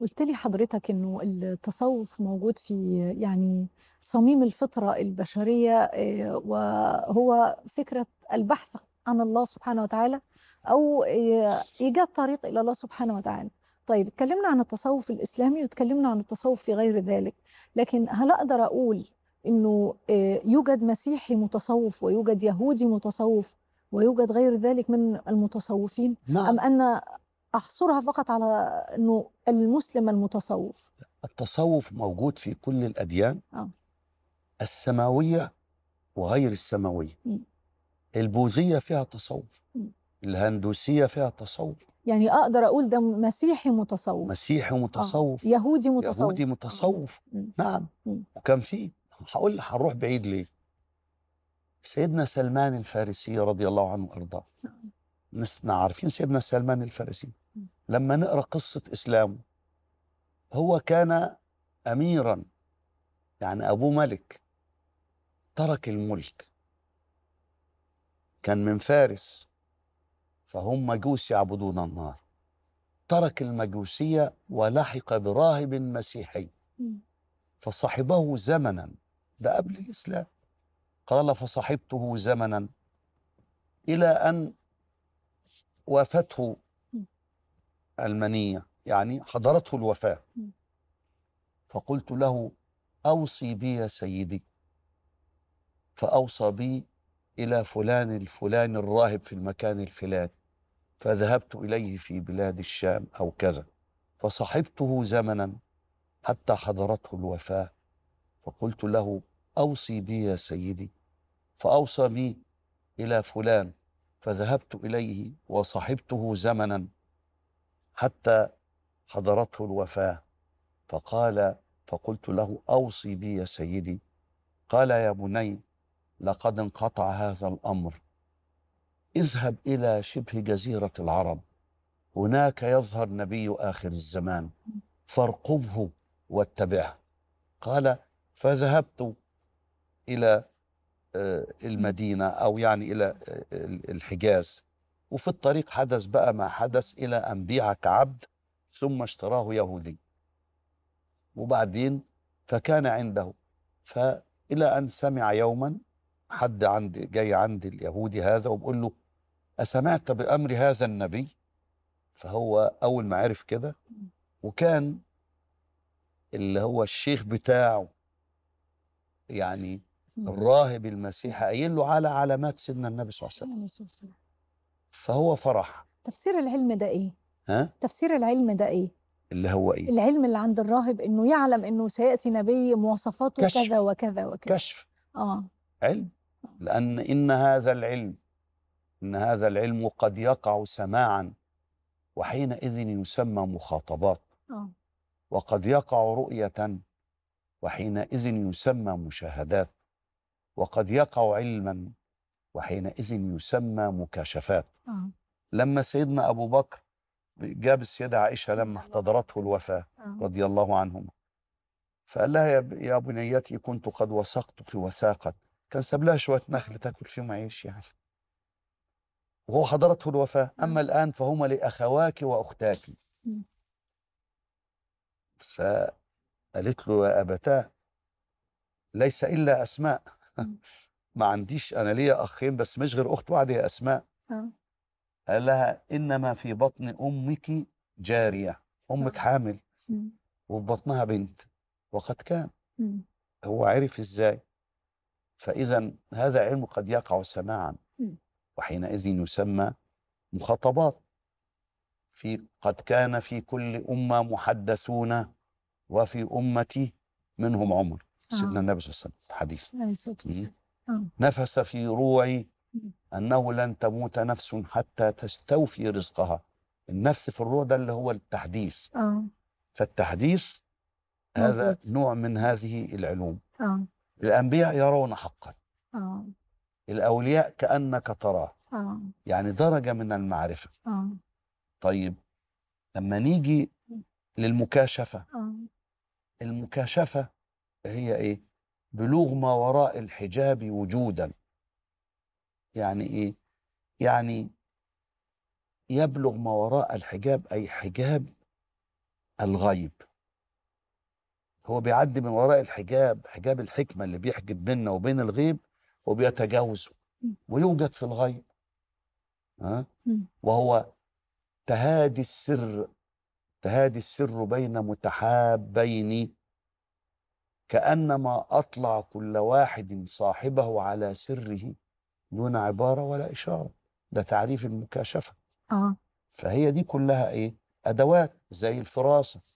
قلت لي حضرتك انه التصوف موجود في يعني صميم الفطره البشريه آه، وهو فكره البحث عن الله سبحانه وتعالى او آه، ايجاد طريق الى الله سبحانه وتعالى. طيب اتكلمنا عن التصوف الاسلامي واتكلمنا عن التصوف في غير ذلك، لكن هل اقدر اقول انه آه، يوجد مسيحي متصوف ويوجد يهودي متصوف ويوجد غير ذلك من المتصوفين؟ نعم. أم أن احصرها فقط على انه المسلم المتصوف التصوف موجود في كل الاديان آه. السماويه وغير السماويه م. البوذيه فيها تصوف م. الهندوسيه فيها تصوف يعني اقدر اقول ده مسيحي متصوف مسيحي آه. متصوف آه. يهودي متصوف يهودي متصوف م. نعم م. وكان فيه هقول هنروح بعيد ليه سيدنا سلمان الفارسي رضي الله عنه وارضاه نعم. نسمع عارفين سيدنا سلمان الفارسي لما نقرا قصه اسلامه هو كان اميرا يعني ابوه ملك ترك الملك كان من فارس فهم مجوس يعبدون النار ترك المجوسيه ولحق براهب مسيحي فصاحبه زمنا ده قبل الاسلام قال فصاحبته زمنا الى ان وافته المنية يعني حضرته الوفاة فقلت له أوصي بي يا سيدي فأوصى بي إلى فلان الفلان الراهب في المكان الفلاني فذهبت إليه في بلاد الشام أو كذا فصحبته زمنا حتى حضرته الوفاة فقلت له أوصي بي يا سيدي فأوصى بي إلى فلان فذهبت إليه وصحبته زمنا حتى حضرته الوفاة فقال فقلت له أوصي بي يا سيدي قال يا بني لقد انقطع هذا الأمر اذهب إلى شبه جزيرة العرب هناك يظهر نبي آخر الزمان فارقبه واتبعه قال فذهبت إلى آه، المدينة أو يعني إلى آه، الحجاز وفي الطريق حدث بقى ما حدث إلى أن بيع كعبد ثم اشتراه يهودي وبعدين فكان عنده فإلى أن سمع يوما حد عند جاي عند اليهودي هذا وبقول له أسمعت بأمر هذا النبي فهو أول ما عرف كده وكان اللي هو الشيخ بتاعه يعني الراهب المسيحي قايل له على علامات سيدنا النبي صلى الله عليه وسلم فهو فرح تفسير العلم ده ايه ها تفسير العلم ده ايه اللي هو ايه العلم اللي عند الراهب انه يعلم انه سياتي نبي مواصفاته كشف. كذا وكذا وكذا كشف اه علم آه. لان ان هذا العلم ان هذا العلم قد يقع سماعا وحينئذ يسمى مخاطبات آه. وقد يقع رؤيه وحينئذ يسمى مشاهدات وقد يقع علما وحينئذ يسمى مكاشفات آه. لما سيدنا أبو بكر جاب السيدة عائشة لما احتضرته الوفاة آه. رضي الله عنهما فقال لها يا بنيتي كنت قد وثقتك وثاقا كان ساب لها شوية نخل تاكل فيهم عيش يعني وهو حضرته الوفاة آه. أما الآن فهما لأخواك وأختاك فقالت له يا أبتاه ليس إلا أسماء ما عنديش انا ليا اخين بس مش غير اخت واحده هي اسماء آه. قال لها انما في بطن امك جاريه امك آه. حامل وفي بطنها بنت وقد كان هو عرف ازاي فاذا هذا علم قد يقع سماعا وحينئذ يسمى مخاطبات في قد كان في كل امه محدثون وفي امتي منهم عمر سيدنا آه. النبي صلى الله عليه وسلم الحديث عليه الصلاه والسلام آه. نفس في روعي انه لن تموت نفس حتى تستوفي رزقها النفس في الروح ده اللي هو التحديث اه فالتحديث هذا مفت. نوع من هذه العلوم اه الانبياء يرون حقا اه الاولياء كانك تراه اه يعني درجه من المعرفه اه طيب لما نيجي للمكاشفه اه المكاشفه هي ايه بلوغ ما وراء الحجاب وجودا يعني ايه يعني يبلغ ما وراء الحجاب اي حجاب الغيب هو بيعدي من وراء الحجاب حجاب الحكمه اللي بيحجب بيننا وبين الغيب وبيتجاوزه ويوجد في الغيب ها وهو تهادي السر تهادي السر بين متحابين كانما اطلع كل واحد صاحبه على سره دون عباره ولا اشاره ده تعريف المكاشفه اه فهي دي كلها ايه ادوات زي الفراسه